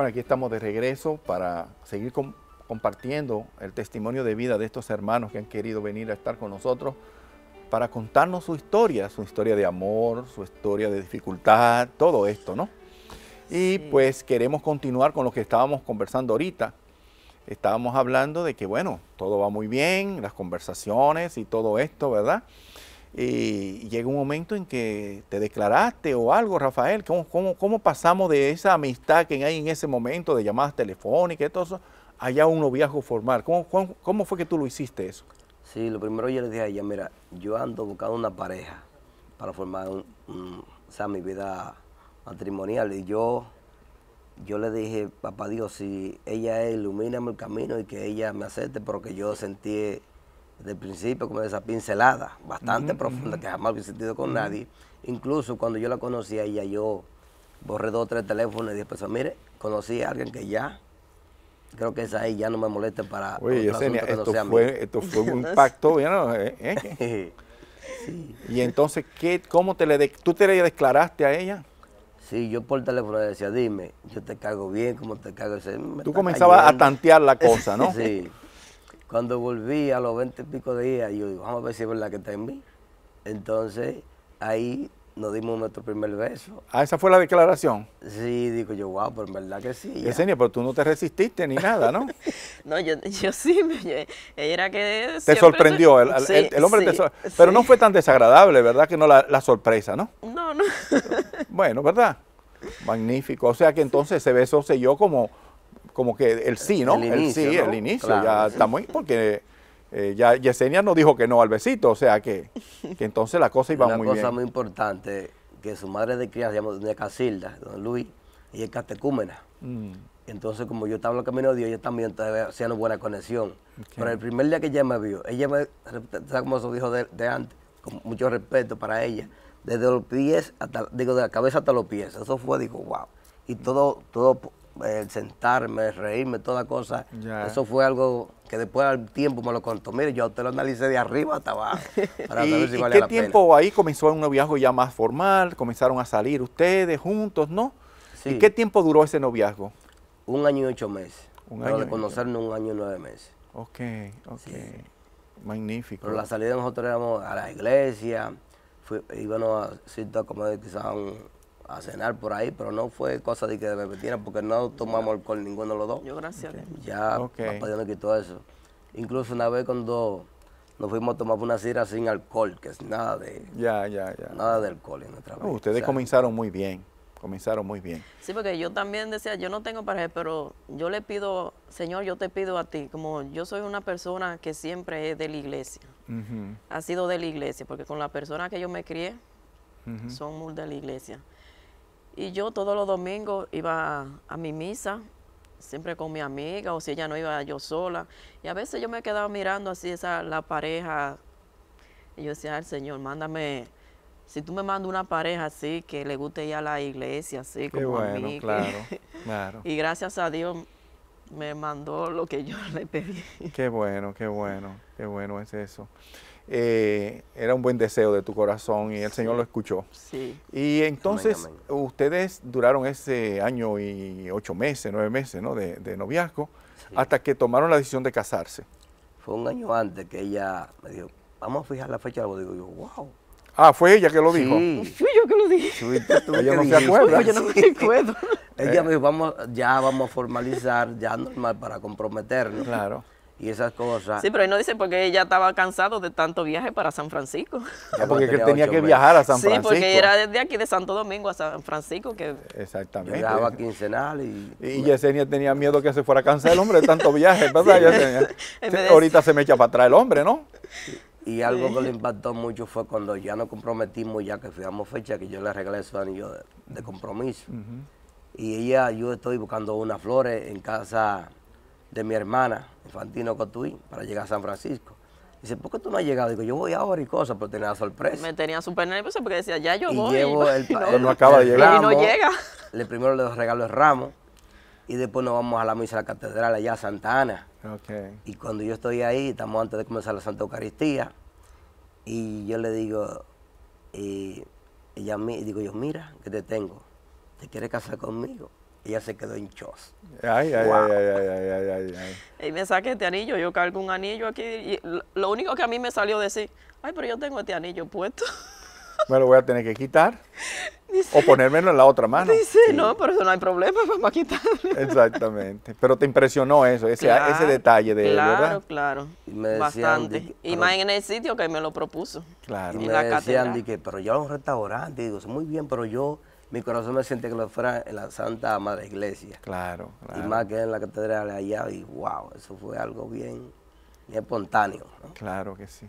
Bueno, aquí estamos de regreso para seguir compartiendo el testimonio de vida de estos hermanos que han querido venir a estar con nosotros para contarnos su historia, su historia de amor, su historia de dificultad, todo esto, ¿no? Y pues queremos continuar con lo que estábamos conversando ahorita. Estábamos hablando de que, bueno, todo va muy bien, las conversaciones y todo esto, ¿verdad? y llega un momento en que te declaraste o algo, Rafael, ¿cómo, cómo, pasamos de esa amistad que hay en ese momento de llamadas telefónicas y todo eso, allá un noviazgo formal? ¿Cómo, fue que tú lo hiciste eso? Sí, lo primero yo le dije a ella, mira, yo ando buscando una pareja para formar un, mi vida matrimonial y yo yo le dije, papá Dios, si ella es, ilumíname el camino y que ella me acepte, porque yo sentí desde el principio, como esa pincelada bastante profunda que jamás había sentido con nadie. Incluso cuando yo la conocí a ella, yo borré dos o tres teléfonos y dije, pues mire, conocí a alguien que ya, creo que esa ahí ya no me moleste para fue, esto fue un pacto, ¿eh? ¿Eh? Y entonces, ¿qué, cómo te le tú te le declaraste a ella? Sí, yo por teléfono le decía, dime, yo te cago bien, ¿cómo te cago? Ese, mm, tú comenzabas a tantear la cosa, ¿no? sí. Cuando volví a los 20 y pico de días, yo digo, vamos a ver si es verdad que está en mí. Entonces, ahí nos dimos nuestro primer beso. Ah, esa fue la declaración. Sí, digo yo, wow, pero en verdad que sí. Esenia, eh, pero tú no te resististe ni nada, ¿no? no, yo, sí, me, era que... Te sorprendió, el, hombre te sorprendió. Pero no fue tan desagradable, ¿verdad? Que no la, la sorpresa, ¿no? No, no. bueno, ¿verdad? Magnífico. O sea que entonces ese beso selló como como que el sí, ¿no? El, sí, el inicio. ya estamos porque eh, ya Yesenia no dijo que no al besito, o sea que, entonces la cosa iba muy bien. Una cosa muy importante, que su madre de crianza, llamó doña Casilda, don Luis, y es catecúmena. Mm. Entonces, como yo estaba en el camino de Dios, ella también hacía una buena conexión. Pero el primer día que ella me vio, ella me, como se dijo de, antes, con mucho respeto para ella, desde los pies hasta, digo, de la cabeza hasta los pies. Eso fue, digo, wow. Y todo, todo sentarme, reírme, toda cosa, eso fue algo que después al tiempo me lo contó. Mire, yo te lo analicé de arriba hasta abajo para ¿Y, qué tiempo ahí comenzó un noviazgo ya más formal? ¿Comenzaron a salir ustedes juntos, no? ¿Y qué tiempo duró ese noviazgo? Un año y ocho meses. Un año de un año y nueve meses. Ok, ok. Magnífico. Pero la salida nosotros éramos a la iglesia, íbamos a ciertas como quizás un a cenar por ahí, pero no fue cosa de que me metiera, porque no tomamos alcohol ninguno de los dos. Yo gracias a Dios. Ya, papá Dios me quitó eso. Incluso una vez cuando nos fuimos a tomar una cira sin alcohol, que es nada de ya, ya, ya. nada de alcohol en nuestra vida. ustedes comenzaron muy bien, comenzaron muy bien. Sí, porque yo también decía, yo no tengo pareja, pero yo le pido, Señor, yo te pido a ti, como yo soy una persona que siempre es de la iglesia, ha sido de la iglesia, porque con la persona que yo me crié, somos son muy de la iglesia. Y yo todos los domingos iba a, mi misa, siempre con mi amiga, o si ella no iba yo sola. Y a veces yo me quedaba mirando así esa, la pareja. Y yo decía, al Señor, mándame, si tú me mandas una pareja así, que le guste ir a la iglesia, así como a mí. Claro, claro. Y gracias a Dios me mandó lo que yo le pedí. Qué bueno, qué bueno, qué bueno es eso. Eh, era un buen deseo de tu corazón y el Señor lo escuchó. Sí. Y entonces ustedes duraron ese año y ocho meses, nueve meses ¿no? de, noviazgo, hasta que tomaron la decisión de casarse. Fue un año antes que ella me dijo, vamos a fijar la fecha algo. digo Yo, wow. Ah, fue ella que lo dijo. Fui yo que lo dije. ella no Yo no me acuerdo. ella me dijo, vamos, ya vamos a formalizar, ya normal para comprometernos. Claro y esas cosas. Sí, pero él no dice porque ella estaba cansado de tanto viaje para San Francisco. Ya porque tenía, que viajar a San Francisco. Sí, porque era desde aquí de Santo Domingo a San Francisco que Exactamente. Llegaba quincenal y y Yesenia tenía miedo que se fuera a cansar el hombre de tanto viaje, ¿verdad? Ahorita se me echa para atrás el hombre, ¿no? Y algo que le impactó mucho fue cuando ya nos comprometimos, ya que fijamos fecha, que yo le regreso su anillo de, compromiso. Y ella, yo estoy buscando unas flores en casa de mi hermana, Infantino Cotuí, para llegar a San Francisco. Dice, ¿por qué tú no has llegado? Digo, yo voy ahora y cosas, pero tenía la sorpresa. Me tenía súper nerviosa porque decía, ya yo voy. el, no, acaba de llegar. Y no llega. Le primero le regalo el ramo y después nos vamos a la misa de la catedral allá a Santa Ana. Y cuando yo estoy ahí, estamos antes de comenzar la Santa Eucaristía, y yo le digo, y eh, ella me digo yo, mira, que te tengo, ¿te quieres casar conmigo? Y ella se quedó en Ay, ay, ay, ay, ay, ay, ay, Y me saqué este anillo, yo cargo un anillo aquí y lo único que a mí me salió decir, ay, pero yo tengo este anillo puesto. Me lo voy a tener que quitar o ponérmelo en la otra mano. Dice, sí. no, pero eso no hay problema, vamos a quitarlo. Exactamente, pero te impresionó eso, ese, detalle de él, ¿verdad? Claro, claro, bastante. y más en el sitio que me lo propuso. Claro. Y me decían, que, pero yo a un restaurante, digo, muy bien, pero yo mi corazón me siente que lo fuera en la Santa Madre Iglesia. Claro, claro. Y más que en la catedral allá, y wow, eso fue algo bien, espontáneo. Claro que sí.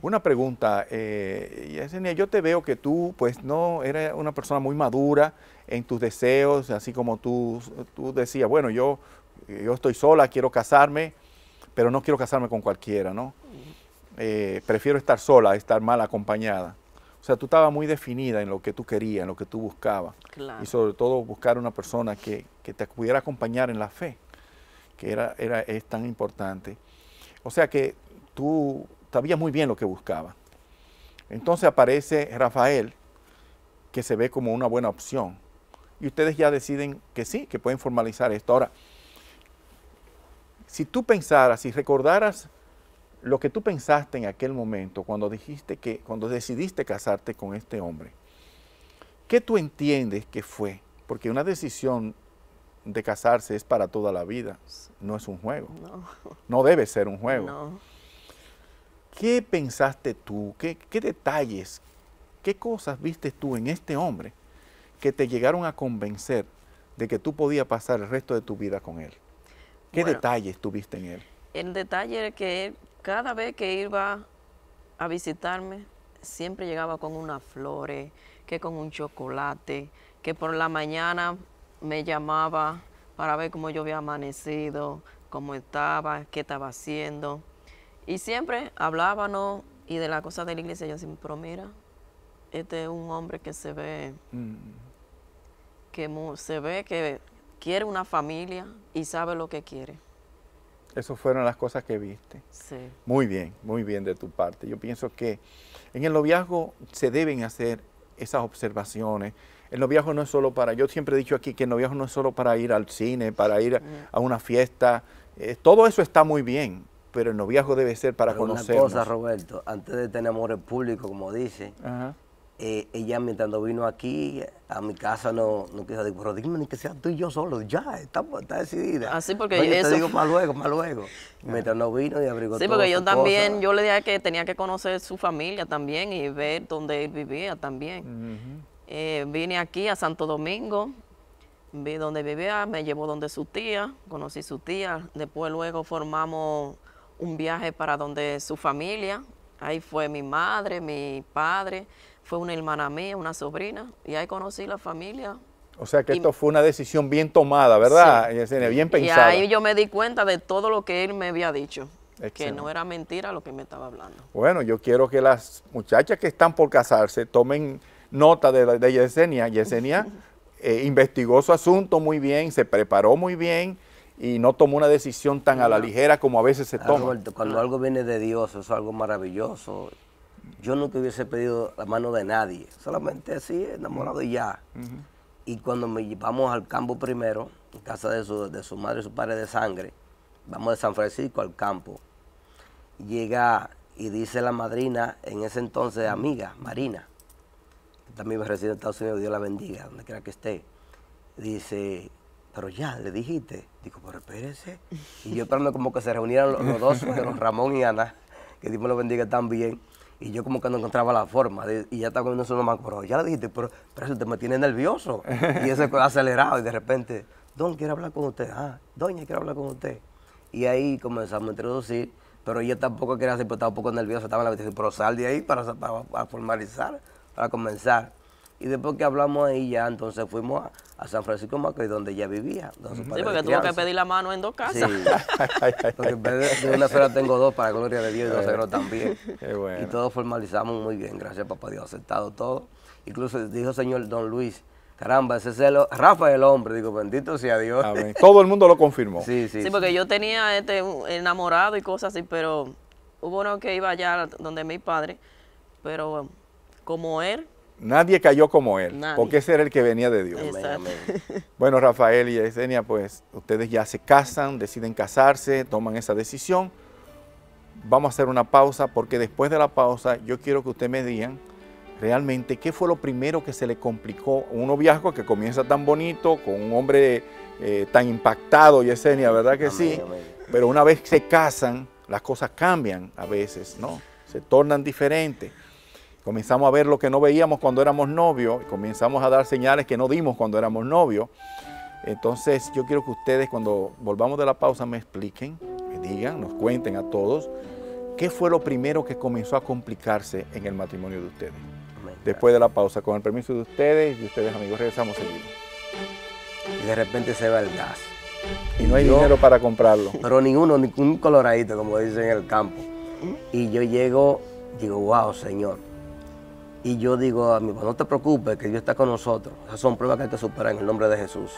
Una pregunta, eh, Yesenia, yo te veo que tú, pues no, eres una persona muy madura en tus deseos, así como tú, tú decías, bueno, yo, yo estoy sola, quiero casarme, pero no quiero casarme con cualquiera, ¿no? Eh, prefiero estar sola, estar mal acompañada. O sea, tú estabas muy definida en lo que tú querías, en lo que tú buscabas. Y sobre todo buscar una persona que, que, te pudiera acompañar en la fe, que era, era, es tan importante. O sea que tú sabías muy bien lo que buscabas. Entonces aparece Rafael, que se ve como una buena opción. Y ustedes ya deciden que sí, que pueden formalizar esto. Ahora, si tú pensaras, si recordaras lo que tú pensaste en aquel momento cuando dijiste que, cuando decidiste casarte con este hombre, ¿qué tú entiendes que fue? Porque una decisión de casarse es para toda la vida, no es un juego. No, debe ser un juego. ¿Qué pensaste tú? ¿Qué, detalles? ¿Qué cosas viste tú en este hombre que te llegaron a convencer de que tú podías pasar el resto de tu vida con él? ¿Qué detalles tuviste en él? El detalle era que cada vez que iba a visitarme, siempre llegaba con unas flores, que con un chocolate, que por la mañana me llamaba para ver cómo yo había amanecido, cómo estaba, qué estaba haciendo. Y siempre hablábamos y de la cosa de la iglesia. Yo decía, pero mira, este es un hombre que se ve, mm. que se ve que quiere una familia y sabe lo que quiere. Esas fueron las cosas que viste. Sí. Muy bien, muy bien de tu parte. Yo pienso que en el noviazgo se deben hacer esas observaciones. El noviazgo no es solo para, yo siempre he dicho aquí que el noviazgo no es solo para ir al cine, para ir a, una fiesta. Eh, todo eso está muy bien, pero el noviazgo debe ser para conocer. Una cosa, Roberto, antes de tener amor público, como dice, Ajá. Eh, ella mientras vino aquí a mi casa no, quiso decir, pero dime ni que sea tú y yo solo, ya, está decidida. Así ah, porque yo te digo más luego, más luego. Mientras no vino y abrigó Sí, porque yo también, yo le dije que tenía que conocer su familia también y ver dónde él vivía también. Eh, vine aquí a Santo Domingo, vi dónde vivía, me llevó donde su tía, conocí su tía, después luego formamos un viaje para donde su familia, ahí fue mi madre, mi padre, fue una hermana mía, una sobrina, y ahí conocí la familia. O sea que esto fue una decisión bien tomada, ¿verdad? Yesenia? Bien pensada. Y ahí yo me di cuenta de todo lo que él me había dicho. Que no era mentira lo que me estaba hablando. Bueno, yo quiero que las muchachas que están por casarse tomen nota de, de Yesenia. Yesenia eh, investigó su asunto muy bien, se preparó muy bien y no tomó una decisión tan a la ligera como a veces se toma. cuando ah. algo viene de Dios, eso es algo maravilloso yo nunca hubiese pedido la mano de nadie, solamente así, enamorado y ya. Y cuando me llevamos al campo primero, en casa de su, de su madre y su padre de sangre, vamos de San Francisco al campo. Llega y dice la madrina, en ese entonces amiga, Marina, que también me recibe en Estados Unidos, Dios la bendiga, donde quiera que esté. Dice, pero ya, le dijiste. Digo, pero espérense. Y yo esperando como que se reunieran los, dos, Ramón y Ana, que Dios me lo bendiga también. Y yo como que no encontraba la forma. y ya estaba comiendo eso, no por hoy. Ya le dijiste, pero, eso te me tiene nervioso. Y ese acelerado. Y de repente, Don, quiero hablar con usted. Ah, Doña, quiero hablar con usted. Y ahí comenzamos a introducir. Pero ella tampoco quería hacer, pero pues, estaba un poco nervioso. Estaba en la vestida, pero sal de ahí para formalizar, para comenzar. Y después que hablamos ahí ya, entonces fuimos a, San Francisco Macri, donde ya vivía. sí, porque tuvo que pedir la mano en dos casas. Sí. porque en vez de, una esfera tengo dos, para gloria de Dios, y dos eh. también. Y todos formalizamos muy bien, gracias papá Dios, aceptado todo. Incluso dijo el señor Don Luis, Caramba, ese es el, Rafa el hombre, digo, bendito sea Dios. Todo el mundo lo confirmó. Sí, sí. Sí, porque yo tenía este enamorado y cosas así, pero hubo uno que iba allá donde mi padre, pero como él, Nadie cayó como él, porque ese era el que venía de Dios. Bueno, Rafael y Esenia, pues ustedes ya se casan, deciden casarse, toman esa decisión. Vamos a hacer una pausa porque después de la pausa yo quiero que ustedes me digan realmente qué fue lo primero que se le complicó un noviazgo que comienza tan bonito, con un hombre eh, tan impactado, Yesenia, ¿verdad que sí? Pero una vez que se casan, las cosas cambian a veces, ¿no? Se tornan diferentes. Comenzamos a ver lo que no veíamos cuando éramos novios, comenzamos a dar señales que no dimos cuando éramos novios. Entonces yo quiero que ustedes cuando volvamos de la pausa me expliquen, me digan, nos cuenten a todos qué fue lo primero que comenzó a complicarse en el matrimonio de ustedes. Después de la pausa, con el permiso de ustedes y de ustedes amigos, regresamos seguido. Y de repente se va el gas. Y no hay dinero para comprarlo. Pero ninguno, ningún coloradito, como dicen en el campo. Y yo llego, digo, wow, señor y yo digo a mi hijo, no te preocupes, que Dios está con nosotros. Esas son pruebas que hay que superar en el nombre de Jesús.